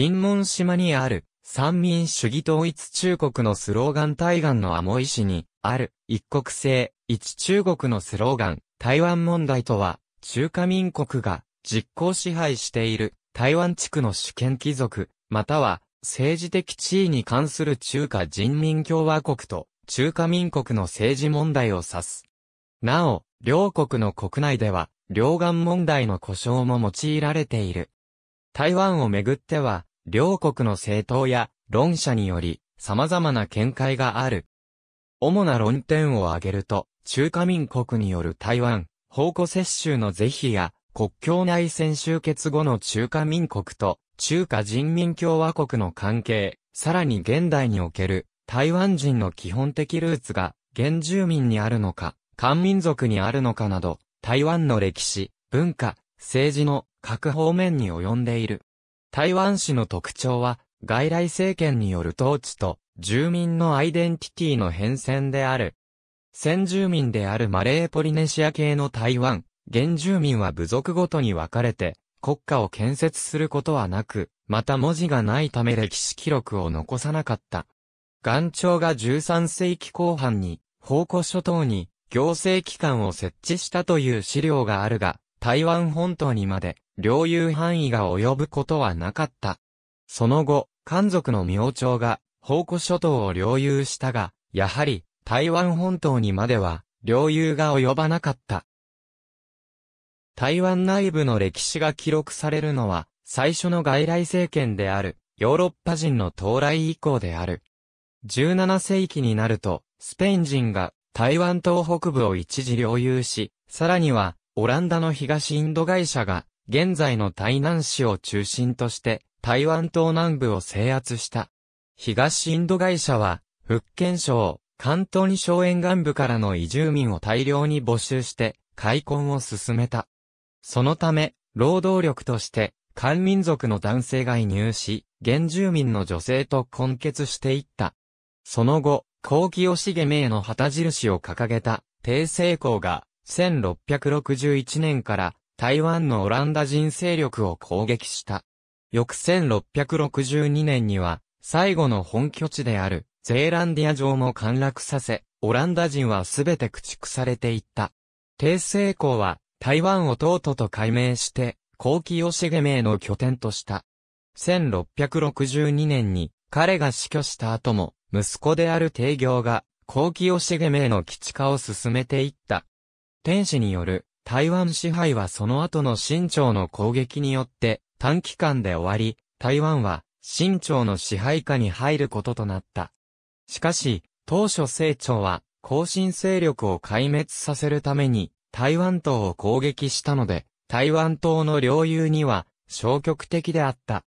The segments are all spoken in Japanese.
金門島にある、三民主義統一中国のスローガン対岸のアモイ市に、ある、一国制、一中国のスローガン、台湾問題とは、中華民国が実行支配している台湾地区の主権貴族、または政治的地位に関する中華人民共和国と中華民国の政治問題を指す。なお、両国の国内では、両岸問題の故障も用いられている。台湾をめぐっては、両国の政党や論者により様々な見解がある。主な論点を挙げると、中華民国による台湾、方庫接収の是非や、国境内戦終結後の中華民国と中華人民共和国の関係、さらに現代における台湾人の基本的ルーツが原住民にあるのか、漢民族にあるのかなど、台湾の歴史、文化、政治の各方面に及んでいる。台湾市の特徴は、外来政権による統治と、住民のアイデンティティの変遷である。先住民であるマレーポリネシア系の台湾、原住民は部族ごとに分かれて、国家を建設することはなく、また文字がないため歴史記録を残さなかった。元朝が13世紀後半に、宝庫諸島に行政機関を設置したという資料があるが、台湾本島にまで領有範囲が及ぶことはなかった。その後、漢族の明朝が宝庫諸島を領有したが、やはり台湾本島にまでは領有が及ばなかった。台湾内部の歴史が記録されるのは、最初の外来政権である、ヨーロッパ人の到来以降である。17世紀になると、スペイン人が台湾東北部を一時領有し、さらにはオランダの東インド会社が、現在の台南市を中心として、台湾島南部を制圧した。東インド会社は、福建省、関東に省沿岸部からの移住民を大量に募集して、開墾を進めた。そのため、労働力として、漢民族の男性が移入し、原住民の女性と混血していった。その後、後期清重名の旗印を掲げた、帝政公が、1661年から台湾のオランダ人勢力を攻撃した。翌1662年には、最後の本拠地である、ゼーランディア城も陥落させ、オランダ人はすべて駆逐されていった。帝政公は、台湾を東都と改名して、後期吉毛名の拠点とした。1662年に、彼が死去した後も、息子である帝行が、後期吉毛名の基地化を進めていった。天使による台湾支配はその後の清朝の攻撃によって短期間で終わり、台湾は清朝の支配下に入ることとなった。しかし、当初清朝は後進勢力を壊滅させるために台湾島を攻撃したので、台湾島の領有には消極的であった。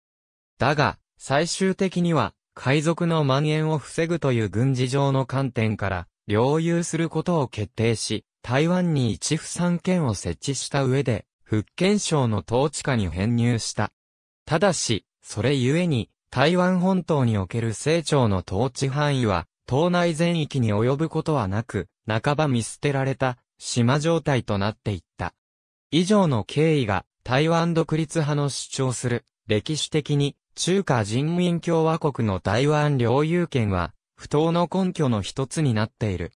だが、最終的には海賊の蔓延を防ぐという軍事上の観点から領有することを決定し、台湾に一府三県を設置した上で、福建省の統治下に編入した。ただし、それゆえに、台湾本島における清朝の統治範囲は、島内全域に及ぶことはなく、半ば見捨てられた、島状態となっていった。以上の経緯が、台湾独立派の主張する、歴史的に、中華人民共和国の台湾領有権は、不当の根拠の一つになっている。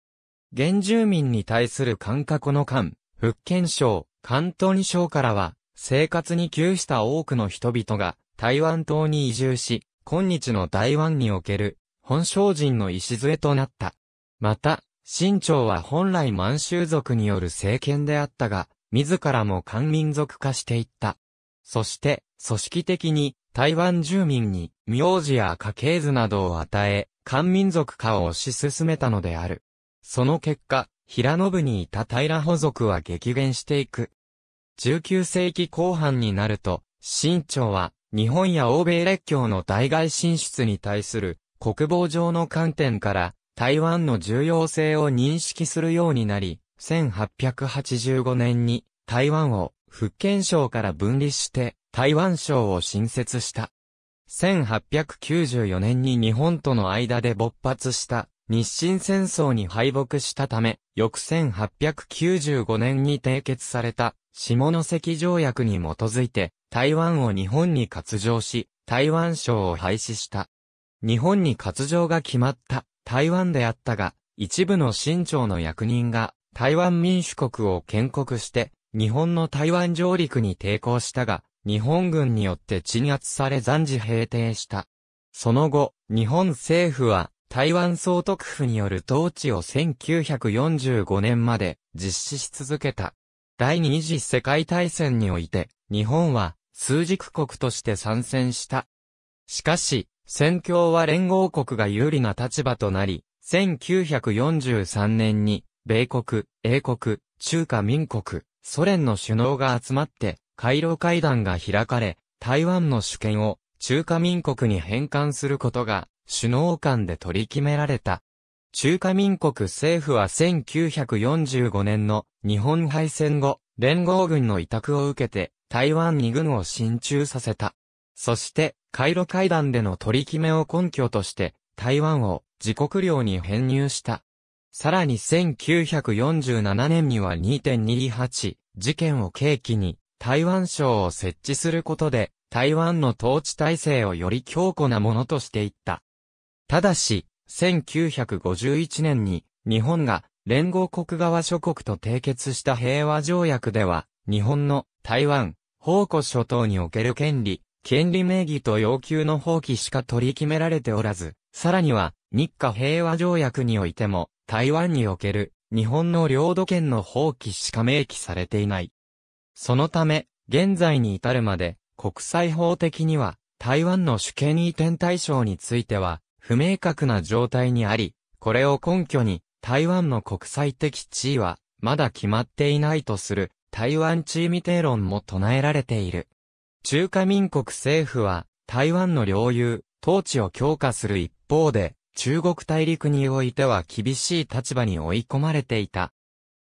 原住民に対する感覚の間、福建省、関東省からは、生活に窮した多くの人々が、台湾島に移住し、今日の台湾における、本省人の礎となった。また、清朝は本来満州族による政権であったが、自らも漢民族化していった。そして、組織的に、台湾住民に、苗字や家系図などを与え、漢民族化を推し進めたのである。その結果、平信にいた平保族は激減していく。19世紀後半になると、新朝は日本や欧米列強の対外進出に対する国防上の観点から台湾の重要性を認識するようになり、1885年に台湾を福建省から分離して台湾省を新設した。1894年に日本との間で勃発した日清戦争に敗北したため、翌1895年に締結された下関条約に基づいて台湾を日本に割譲し、台湾省を廃止した。日本に割譲が決まった台湾であったが、一部の清朝の役人が台湾民主国を建国して、日本の台湾上陸に抵抗したが、日本軍によって鎮圧され暫時平定した。その後、日本政府は台湾総督府による統治を1945年まで実施し続けた。第二次世界大戦において、日本は枢軸国として参戦した。しかし、戦況は連合国が有利な立場となり、1943年に、米国、英国、中華民国、ソ連の首脳が集まって、回廊会談が開かれ、台湾の主権を中華民国に返還することが首脳間で取り決められた。中華民国政府は1945年の日本敗戦後、連合軍の委託を受けて台湾に軍を進駐させた。そして、回路会談での取り決めを根拠として台湾を自国領に編入した。さらに1947年には2.28事件を契機に台湾省を設置することで台湾の統治体制をより強固なものとしていった。ただし、1951年に日本が連合国側諸国と締結した平和条約では、日本の台湾、宝庫諸島における権利、権利名義と要求の放棄しか取り決められておらず、さらには日華平和条約においても、台湾における日本の領土権の放棄しか明記されていない。そのため、現在に至るまで、国際法的には、台湾の主権移転対象については、不明確な状態にあり、これを根拠に、台湾の国際的地位は、まだ決まっていないとする、台湾地位未定論も唱えられている。中華民国政府は、台湾の領有、統治を強化する一方で、中国大陸においては厳しい立場に追い込まれていた。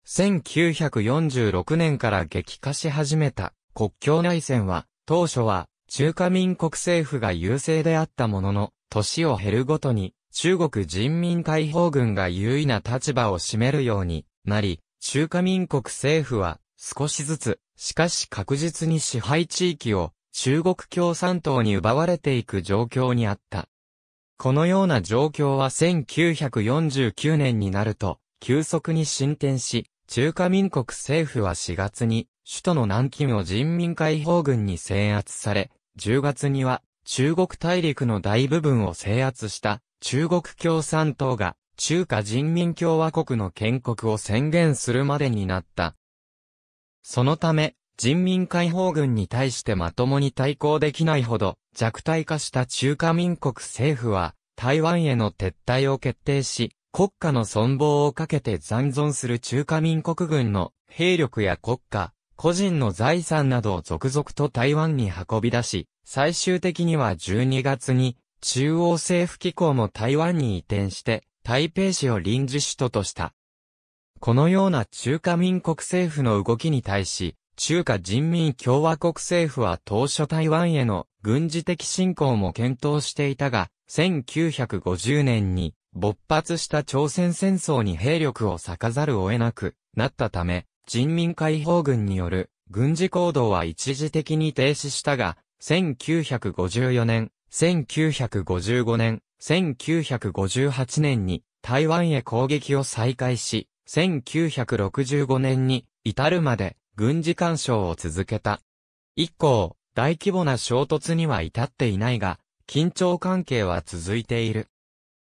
1946年から激化し始めた国境内戦は、当初は中華民国政府が優勢であったものの、年を減るごとに、中国人民解放軍が優位な立場を占めるようになり、中華民国政府は、少しずつ、しかし確実に支配地域を、中国共産党に奪われていく状況にあった。このような状況は1949年になると、急速に進展し、中華民国政府は4月に、首都の南京を人民解放軍に制圧され、10月には、中国大陸の大部分を制圧した中国共産党が中華人民共和国の建国を宣言するまでになった。そのため、人民解放軍に対してまともに対抗できないほど弱体化した中華民国政府は台湾への撤退を決定し、国家の存亡をかけて残存する中華民国軍の兵力や国家、個人の財産などを続々と台湾に運び出し、最終的には12月に、中央政府機構も台湾に移転して、台北市を臨時首都とした。このような中華民国政府の動きに対し、中華人民共和国政府は当初台湾への軍事的侵攻も検討していたが、1950年に勃発した朝鮮戦争に兵力を割かざるを得なくなったため、人民解放軍による軍事行動は一時的に停止したが、1954年、1955年、1958年に台湾へ攻撃を再開し、1965年に至るまで軍事干渉を続けた。以降、大規模な衝突には至っていないが、緊張関係は続いている。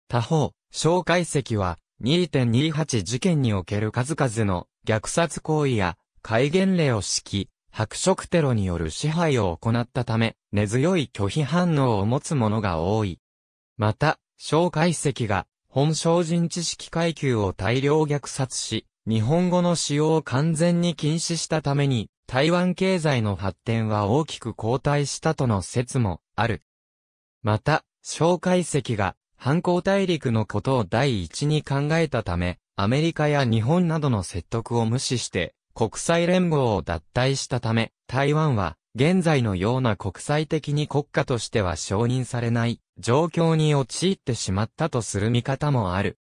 他方、蒋介石は2.28事件における数々の虐殺行為や戒厳令を敷き、白色テロによる支配を行ったため、根強い拒否反応を持つ者が多い。また、小介石が、本省人知識階級を大量虐殺し、日本語の使用を完全に禁止したために、台湾経済の発展は大きく後退したとの説もある。また、小介石が、反抗大陸のことを第一に考えたため、アメリカや日本などの説得を無視して国際連合を脱退したため、台湾は現在のような国際的に国家としては承認されない状況に陥ってしまったとする見方もある。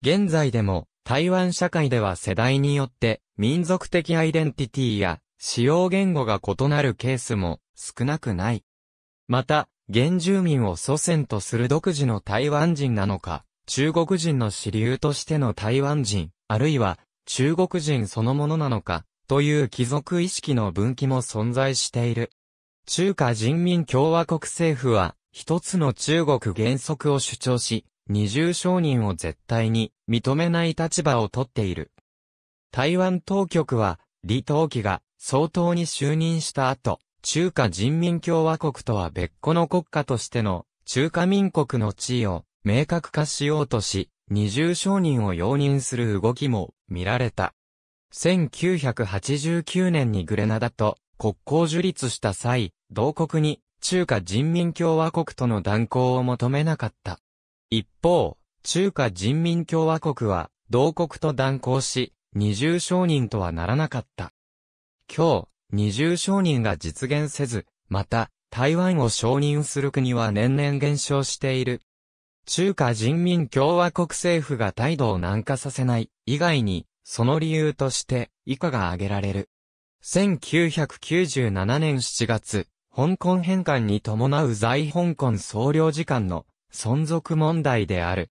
現在でも台湾社会では世代によって民族的アイデンティティや使用言語が異なるケースも少なくない。また、原住民を祖先とする独自の台湾人なのか、中国人の支流としての台湾人、あるいは中国人そのものなのか、という貴族意識の分岐も存在している。中華人民共和国政府は、一つの中国原則を主張し、二重承認を絶対に認めない立場をとっている。台湾当局は、李登輝が総統に就任した後、中華人民共和国とは別個の国家としての中華民国の地位を明確化しようとし、二重承認を容認する動きも見られた。1989年にグレナダと国交樹立した際、同国に中華人民共和国との断交を求めなかった。一方、中華人民共和国は同国と断交し、二重承認とはならなかった。今日、二重承認が実現せず、また、台湾を承認する国は年々減少している。中華人民共和国政府が態度を軟化させない以外に、その理由として以下が挙げられる。1997年7月、香港返還に伴う在香港総領事館の存続問題である。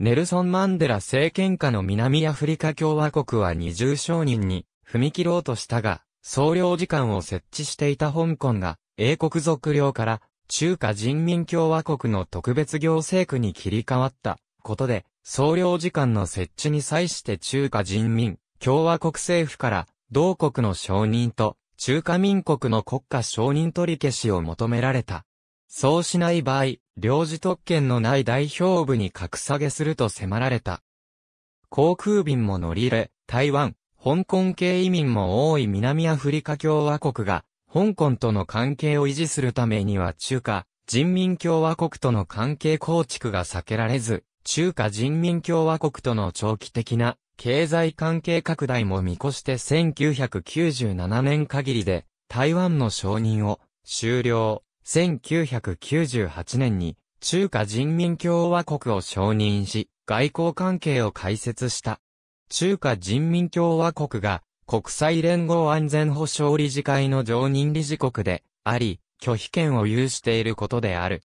ネルソン・マンデラ政権下の南アフリカ共和国は二重承認に踏み切ろうとしたが、総領事館を設置していた香港が英国属領から中華人民共和国の特別行政区に切り替わったことで、総領事館の設置に際して中華人民共和国政府から同国の承認と中華民国の国家承認取り消しを求められた。そうしない場合、領事特権のない代表部に格下げすると迫られた。航空便も乗り入れ、台湾、香港系移民も多い南アフリカ共和国が香港との関係を維持するためには中華人民共和国との関係構築が避けられず、中華人民共和国との長期的な経済関係拡大も見越して1997年限りで台湾の承認を終了。1998年に中華人民共和国を承認し、外交関係を開設した。中華人民共和国が国際連合安全保障理事会の常任理事国であり、拒否権を有していることである。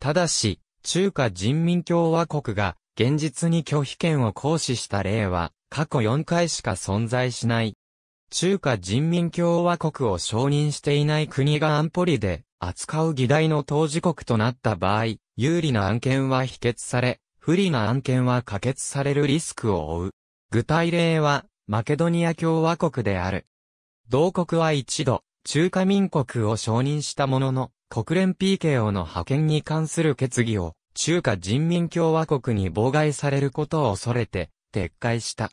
ただし、中華人民共和国が現実に拒否権を行使した例は過去4回しか存在しない。中華人民共和国を承認していない国が安保理で扱う議題の当事国となった場合、有利な案件は否決され、不利な案件は可決されるリスクを負う。具体例は、マケドニア共和国である。同国は一度、中華民国を承認したものの、国連 PKO の派遣に関する決議を、中華人民共和国に妨害されることを恐れて、撤回した。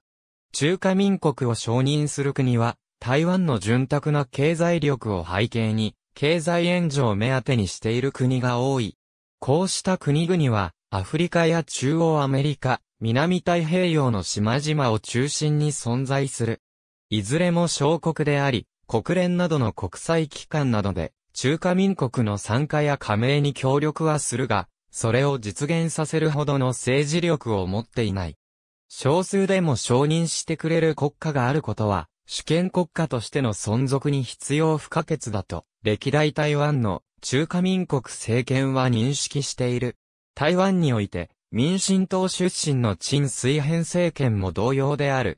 中華民国を承認する国は、台湾の潤沢な経済力を背景に、経済援助を目当てにしている国が多い。こうした国々は、アフリカや中央アメリカ、南太平洋の島々を中心に存在する。いずれも小国であり、国連などの国際機関などで、中華民国の参加や加盟に協力はするが、それを実現させるほどの政治力を持っていない。少数でも承認してくれる国家があることは、主権国家としての存続に必要不可欠だと、歴代台湾の中華民国政権は認識している。台湾において、民進党出身の陳水扁政権も同様である。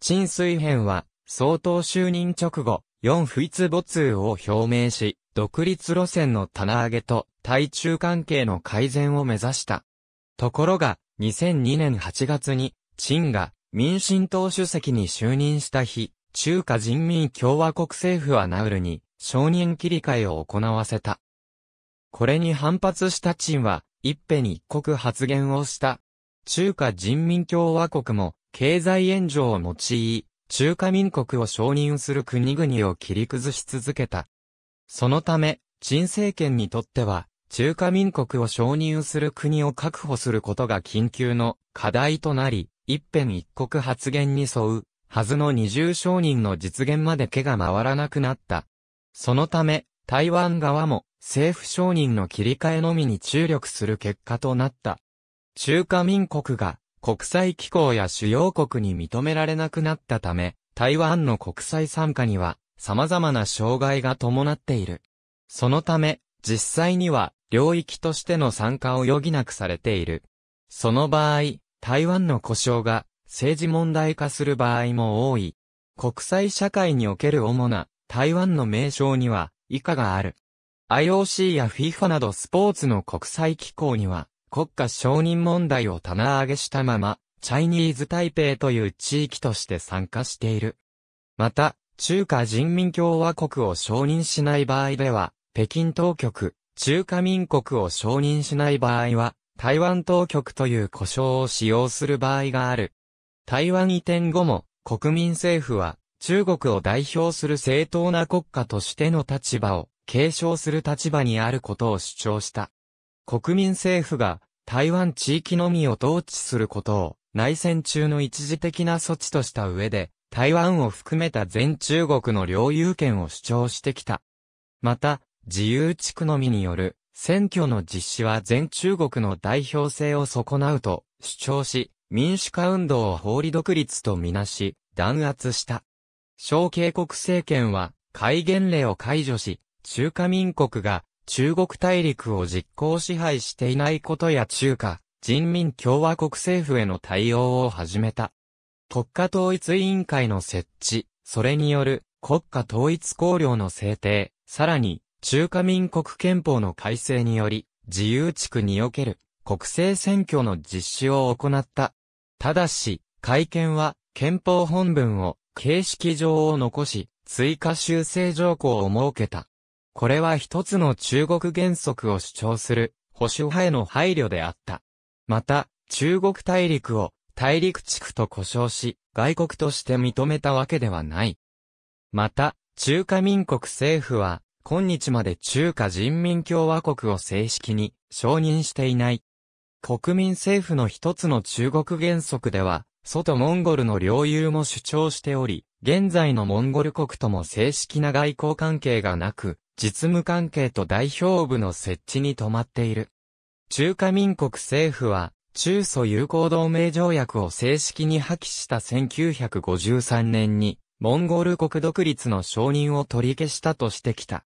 陳水扁は、総統就任直後、四不一没通を表明し、独立路線の棚上げと対中関係の改善を目指した。ところが、2002年8月に、陳が民進党主席に就任した日、中華人民共和国政府はナウルに、承認切り替えを行わせた。これに反発した陳は、一辺一国発言をした。中華人民共和国も経済援助を用い、中華民国を承認する国々を切り崩し続けた。そのため、陳政権にとっては、中華民国を承認する国を確保することが緊急の課題となり、一辺一国発言に沿う、はずの二重承認の実現まで手が回らなくなった。そのため、台湾側も政府承認の切り替えのみに注力する結果となった。中華民国が国際機構や主要国に認められなくなったため、台湾の国際参加には様々な障害が伴っている。そのため、実際には領域としての参加を余儀なくされている。その場合、台湾の故障が政治問題化する場合も多い。国際社会における主な台湾の名称には以下がある。IOC や FIFA などスポーツの国際機構には、国家承認問題を棚上げしたまま、チャイニーズ台北という地域として参加している。また、中華人民共和国を承認しない場合では、北京当局、中華民国を承認しない場合は、台湾当局という呼称を使用する場合がある。台湾移転後も、国民政府は、中国を代表する正当な国家としての立場を、継承する立場にあることを主張した。国民政府が台湾地域のみを統治することを内戦中の一時的な措置とした上で、台湾を含めた全中国の領有権を主張してきた。また、自由地区のみによる選挙の実施は全中国の代表性を損なうと主張し、民主化運動を法理独立とみなし、弾圧した。小渓谷政権は戒厳令を解除し、中華民国が中国大陸を実行支配していないことや中華人民共和国政府への対応を始めた。国家統一委員会の設置、それによる国家統一綱領の制定、さらに中華民国憲法の改正により自由地区における国政選挙の実施を行った。ただし、会見は憲法本文を形式上を残し、追加修正条項を設けた。これは一つの中国原則を主張する保守派への配慮であった。また、中国大陸を大陸地区と呼称し、外国として認めたわけではない。また、中華民国政府は、今日まで中華人民共和国を正式に承認していない。国民政府の一つの中国原則では、外モンゴルの領有も主張しており、現在のモンゴル国とも正式な外交関係がなく、実務関係と代表部の設置に止まっている。中華民国政府は、中ソ友好同盟条約を正式に破棄した1953年に、モンゴル国独立の承認を取り消したとしてきた。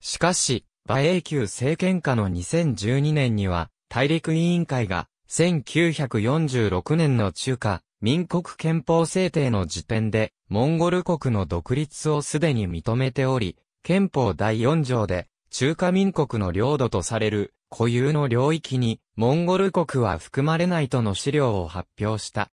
しかし、馬英九政権下の2012年には、大陸委員会が、1946年の中華、民国憲法制定の時点で、モンゴル国の独立をすでに認めており、憲法第4条で、中華民国の領土とされる固有の領域にモンゴル国は含まれないとの資料を発表した。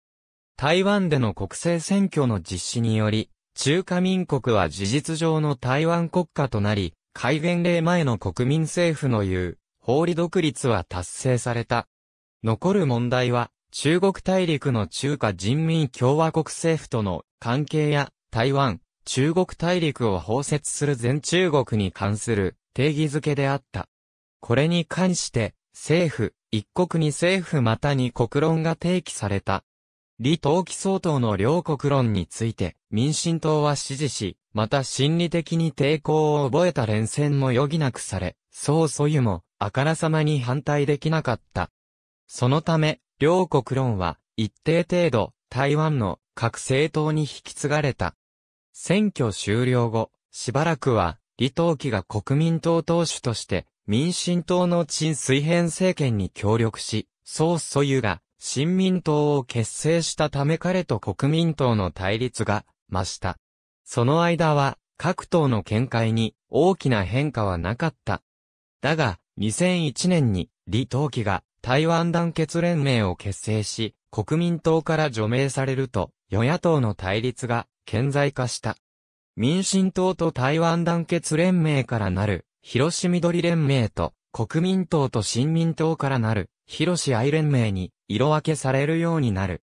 台湾での国政選挙の実施により、中華民国は事実上の台湾国家となり、改元令前の国民政府の言う法理独立は達成された。残る問題は、中国大陸の中華人民共和国政府との関係や台湾、中国大陸を包摂する全中国に関する定義づけであった。これに関して、政府、一国に政府またに国論が提起された。李登記総統の両国論について、民進党は支持し、また心理的に抵抗を覚えた連戦も余儀なくされ、う祖ゆも、あからさまに反対できなかった。そのため、両国論は、一定程度、台湾の各政党に引き継がれた。選挙終了後、しばらくは、李登輝が国民党党首として、民進党の陳水平政権に協力し、総祖友が新民党を結成したため彼と国民党の対立が増した。その間は各党の見解に大きな変化はなかった。だが、2001年に李登輝が台湾団結連盟を結成し、国民党から除名されると、与野党の対立が顕在化した。民進党と台湾団結連盟からなる、広島緑連盟と、国民党と新民党からなる、広志愛連盟に、色分けされるようになる。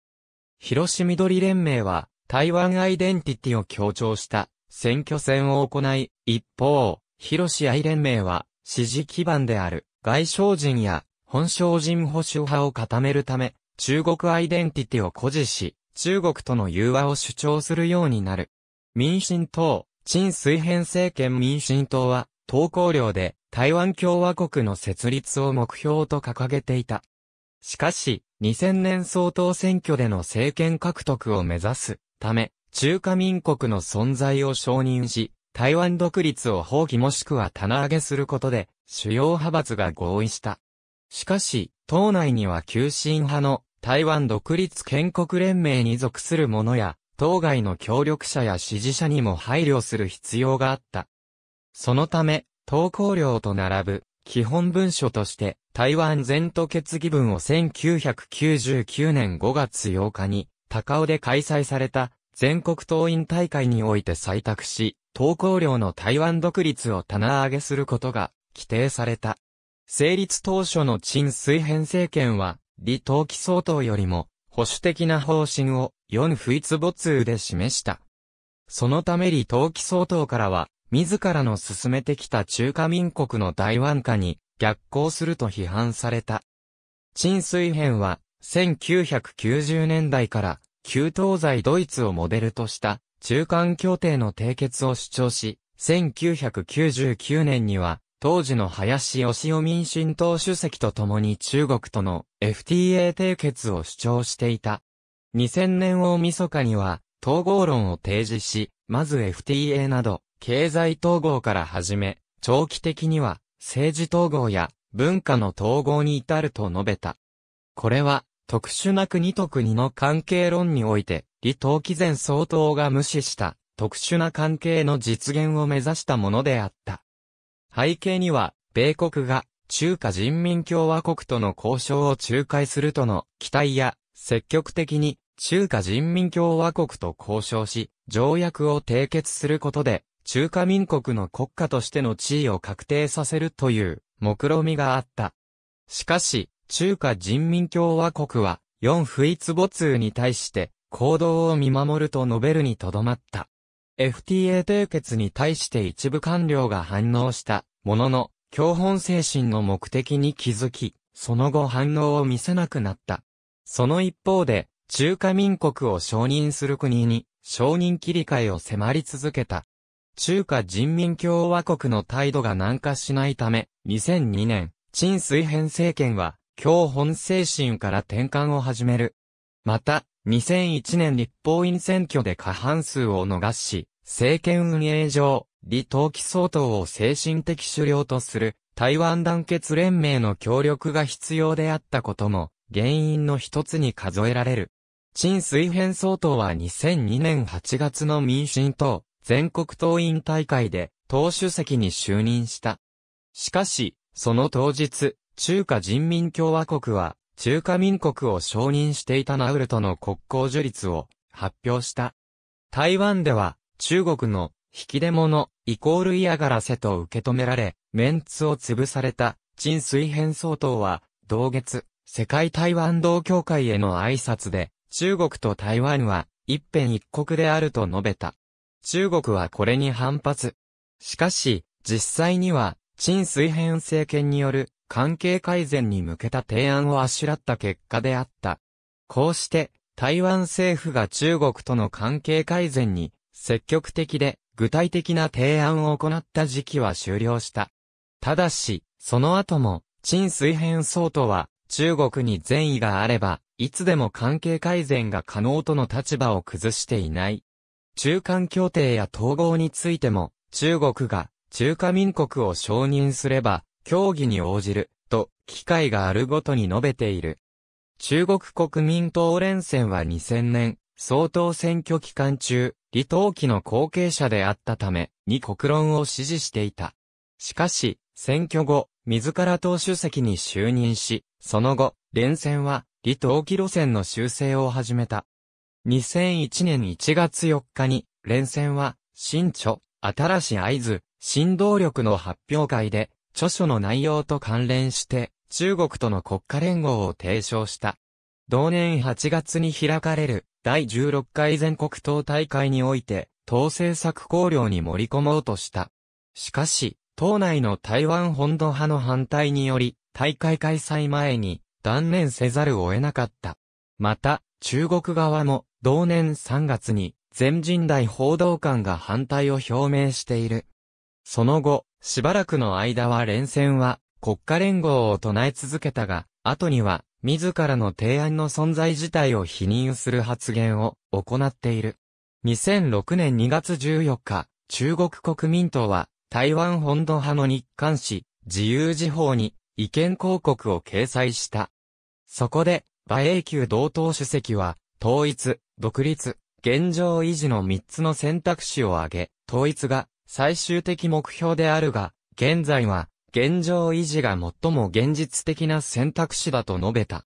広島緑連盟は、台湾アイデンティティを強調した、選挙戦を行い、一方、広志愛連盟は、支持基盤である、外省人や、本省人保守派を固めるため、中国アイデンティティを誇示し、中国との融和を主張するようになる。民進党、陳水平政権民進党は、投稿料で台湾共和国の設立を目標と掲げていた。しかし、2000年総統選挙での政権獲得を目指すため、中華民国の存在を承認し、台湾独立を放棄もしくは棚上げすることで、主要派閥が合意した。しかし、党内には急進派の台湾独立建国連盟に属する者や、当該の協力者や支持者にも配慮する必要があった。そのため、投稿料と並ぶ、基本文書として、台湾全都決議文を1999年5月8日に、高尾で開催された、全国党員大会において採択し、投稿料の台湾独立を棚上げすることが、規定された。成立当初の陳水編政権は、李登輝総統よりも保守的な方針を四不一没通で示した。そのため李登輝総統からは、自らの進めてきた中華民国の台湾化に逆行すると批判された。陳水編は、1990年代から旧東西ドイツをモデルとした中間協定の締結を主張し、1999年には当時の林義雄民進党主席と共に中国との FTA 締結を主張していた。2000年大晦日には、統合論を提示し、まず FTA など、経済統合から始め、長期的には、政治統合や文化の統合に至ると述べた。これは、特殊な国と国の関係論において、李登輝前総統が無視した、特殊な関係の実現を目指したものであった。背景には、米国が中華人民共和国との交渉を仲介するとの期待や、積極的に中華人民共和国と交渉し、条約を締結することで、中華民国の国家としての地位を確定させるという目論みがあった。しかし、中華人民共和国は、四不一母通に対して、行動を見守ると述べるにとどまった。FTA 締結に対して一部官僚が反応したものの、教本精神の目的に気づき、その後反応を見せなくなった。その一方で、中華民国を承認する国に、承認切り替えを迫り続けた。中華人民共和国の態度が軟化しないため、2002年、陳水扁政権は、教本精神から転換を始める。また、2001年立法院選挙で過半数を逃し、政権運営上、李登記総統を精神的主領とする台湾団結連盟の協力が必要であったことも原因の一つに数えられる。陳水扁総統は2002年8月の民進党全国党員大会で党主席に就任した。しかし、その当日、中華人民共和国は中華民国を承認していたナウルとの国交樹立を発表した。台湾では中国の引き出物イコール嫌がらせと受け止められ、メンツを潰された陳水変総統は同月、世界台湾同協会への挨拶で、中国と台湾は一辺一国であると述べた。中国はこれに反発。しかし、実際には、陳水変政権による関係改善に向けた提案をあしらった結果であった。こうして、台湾政府が中国との関係改善に積極的で具体的な提案を行った時期は終了した。ただし、その後も、陳水変総とは、中国に善意があれば、いつでも関係改善が可能との立場を崩していない。中間協定や統合についても、中国が中華民国を承認すれば、協議に応じる、と、機会があるごとに述べている。中国国民党連戦は2000年、総統選挙期間中、李登輝の後継者であったため、に国論を支持していた。しかし、選挙後、自ら党主席に就任し、その後、連戦は、李登輝路線の修正を始めた。2001年1月4日に、連戦は、新著、新しい合図、新動力の発表会で、著書の内容と関連して、中国との国家連合を提唱した。同年8月に開かれる第16回全国党大会において、党政策考慮に盛り込もうとした。しかし、党内の台湾本土派の反対により、大会開催前に断念せざるを得なかった。また、中国側も同年3月に全人代報道官が反対を表明している。その後、しばらくの間は連戦は国家連合を唱え続けたが、後には自らの提案の存在自体を否認する発言を行っている。2006年2月14日、中国国民党は台湾本土派の日刊誌自由時報に意見広告を掲載した。そこで、馬英九同等主席は、統一、独立、現状維持の3つの選択肢を挙げ、統一が最終的目標であるが、現在は、現状維持が最も現実的な選択肢だと述べた。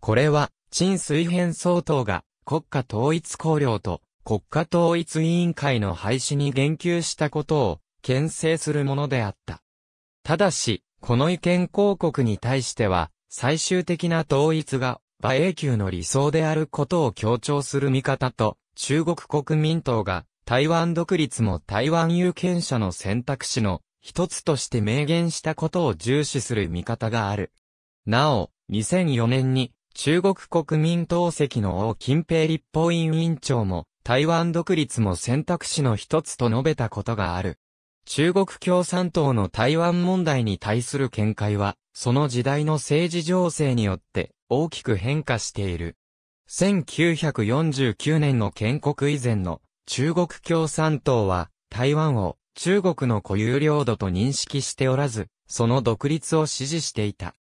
これは、陳水編総統が、国家統一綱領と国家統一委員会の廃止に言及したことを、牽制するものであった。ただし、この意見広告に対しては、最終的な統一が、馬英九の理想であることを強調する見方と、中国国民党が台湾独立も台湾有権者の選択肢の一つとして明言したことを重視する見方がある。なお、2004年に中国国民党籍の王近平立法院委員長も台湾独立も選択肢の一つと述べたことがある。中国共産党の台湾問題に対する見解は、その時代の政治情勢によって大きく変化している。1949年の建国以前の中国共産党は台湾を中国の固有領土と認識しておらず、その独立を支持していた。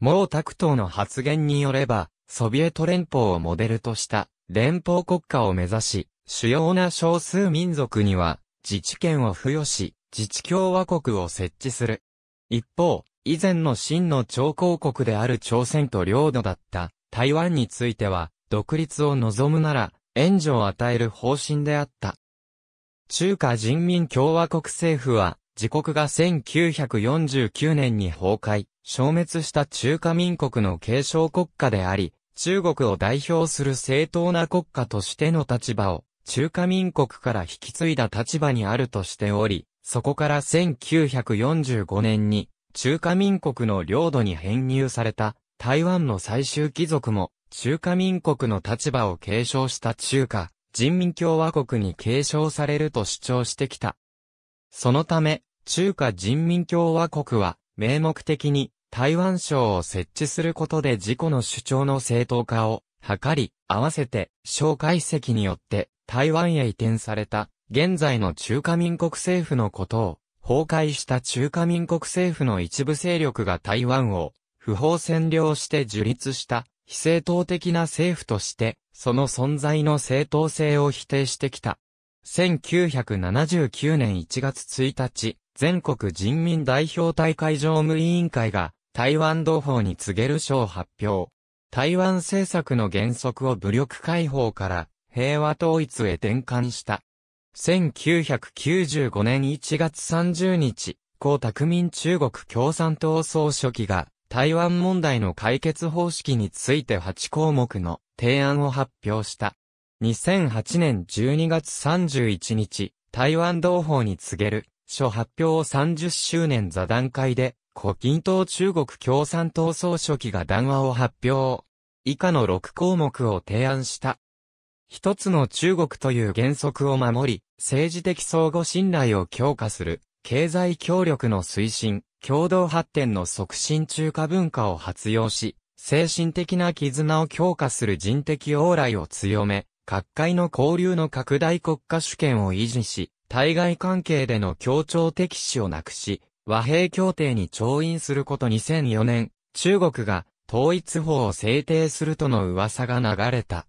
毛沢東の発言によれば、ソビエト連邦をモデルとした連邦国家を目指し、主要な少数民族には自治権を付与し、自治共和国を設置する。一方、以前の真の朝貢国である朝鮮と領土だった台湾については、独立を望むなら、援助を与える方針であった。中華人民共和国政府は、自国が1949年に崩壊、消滅した中華民国の継承国家であり、中国を代表する正当な国家としての立場を、中華民国から引き継いだ立場にあるとしており、そこから1945年に中華民国の領土に編入された台湾の最終貴族も中華民国の立場を継承した中華人民共和国に継承されると主張してきた。そのため、中華人民共和国は名目的に台湾省を設置することで自己の主張の正当化を図り、合わせて、蒋介石によって台湾へ移転された、現在の中華民国政府のことを、崩壊した中華民国政府の一部勢力が台湾を不法占領して樹立した非正当的な政府として、その存在の正当性を否定してきた。1979年1月1日、全国人民代表大会常務委員会が、台湾同胞に告げる書を発表。台湾政策の原則を武力解放から平和統一へ転換した。1995年1月30日、江沢民中国共産党総書記が台湾問題の解決方式について8項目の提案を発表した。2008年12月31日、台湾同胞に告げる、書発表を30周年座談会で、胡錦涛中国共産党総書記が談話を発表。以下の6項目を提案した。一つの中国という原則を守り、政治的相互信頼を強化する、経済協力の推進、共同発展の促進中華文化を発揚し、精神的な絆を強化する人的往来を強め、各界の交流の拡大国家主権を維持し、対外関係での協調敵視をなくし、和平協定に調印すること2004年、中国が統一法を制定するとの噂が流れた。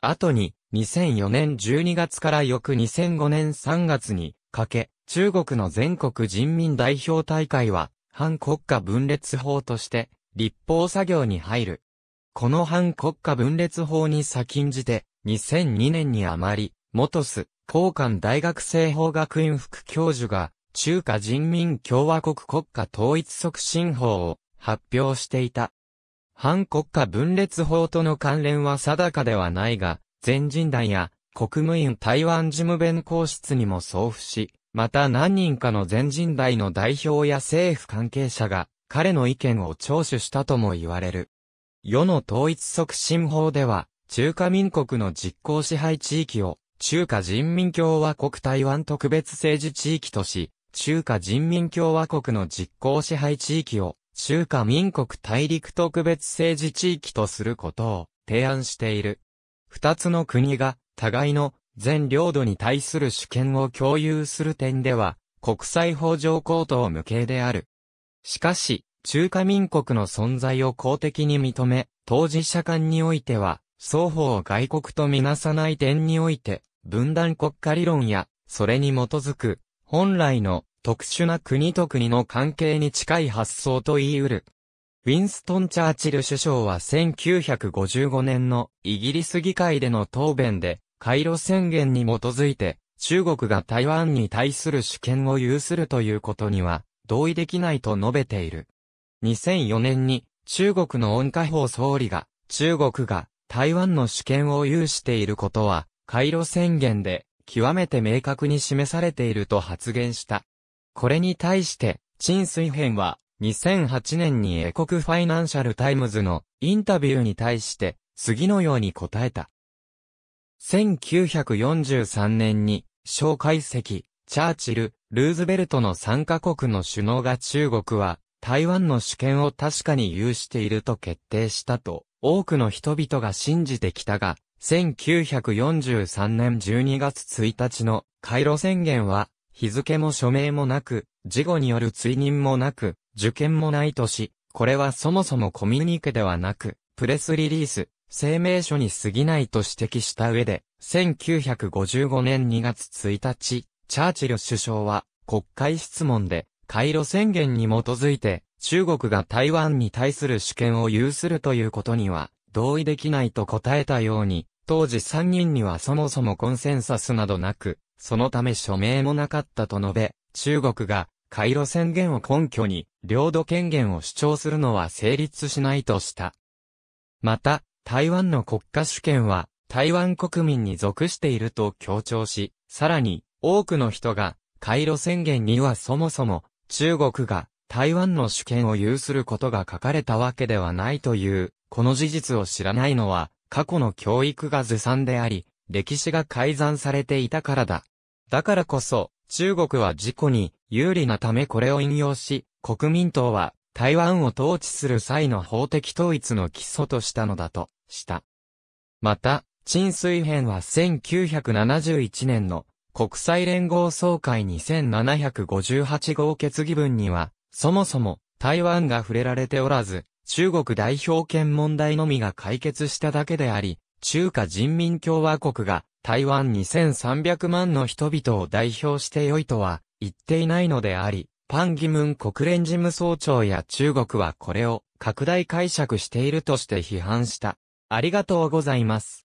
後に、2004年12月から翌2005年3月にかけ、中国の全国人民代表大会は、反国家分裂法として、立法作業に入る。この反国家分裂法に先んじて、2002年に余り、元ス、交換大学生法学院副教授が、中華人民共和国国家統一促進法を発表していた。反国家分裂法との関連は定かではないが、全人代や国務院台湾事務弁公室にも送付し、また何人かの全人代の代表や政府関係者が彼の意見を聴取したとも言われる。世の統一促進法では、中華民国の実効支配地域を中華人民共和国台湾特別政治地域とし、中華人民共和国の実効支配地域を中華民国大陸特別政治地域とすることを提案している。二つの国が互いの全領土に対する主権を共有する点では、国際法上高等無形である。しかし、中華民国の存在を公的に認め、当事者間においては、双方を外国とみなさない点において、分断国家理論や、それに基づく、本来の特殊な国と国の関係に近い発想と言い得る。ウィンストン・チャーチル首相は1955年のイギリス議会での答弁で、回路宣言に基づいて、中国が台湾に対する主権を有するということには、同意できないと述べている。2004年に、中国の温家宝総理が、中国が台湾の主権を有していることは、回路宣言で、極めて明確に示されていると発言した。これに対して、陳水編は、2008年に英国ファイナンシャルタイムズのインタビューに対して、次のように答えた。1943年に、蒋介石、チャーチル、ルーズベルトの3カ国の首脳が中国は、台湾の主権を確かに有していると決定したと、多くの人々が信じてきたが、1943年12月1日の回路宣言は、日付も署名もなく、事後による追認もなく、受験もないとし、これはそもそもコミュニケではなく、プレスリリース、声明書に過ぎないと指摘した上で、1955年2月1日、チャーチル首相は国会質問で、カイロ宣言に基づいて、中国が台湾に対する主権を有するということには、同意できないと答えたように、当時3人にはそもそもコンセンサスなどなく、そのため署名もなかったと述べ、中国が、カイロ宣言を根拠に、領土権限を主張するのは成立しないとした。また、台湾の国家主権は台湾国民に属していると強調し、さらに多くの人が回路宣言にはそもそも中国が台湾の主権を有することが書かれたわけではないという、この事実を知らないのは過去の教育がずさんであり、歴史が改ざんされていたからだ。だからこそ、中国は事故に有利なためこれを引用し、国民党は台湾を統治する際の法的統一の基礎としたのだと、した。また、陳水編は1971年の国際連合総会2758号決議文には、そもそも台湾が触れられておらず、中国代表権問題のみが解決しただけであり、中華人民共和国が台湾2300万の人々を代表して良いとは言っていないのであり、パンギムン国連事務総長や中国はこれを拡大解釈しているとして批判した。ありがとうございます。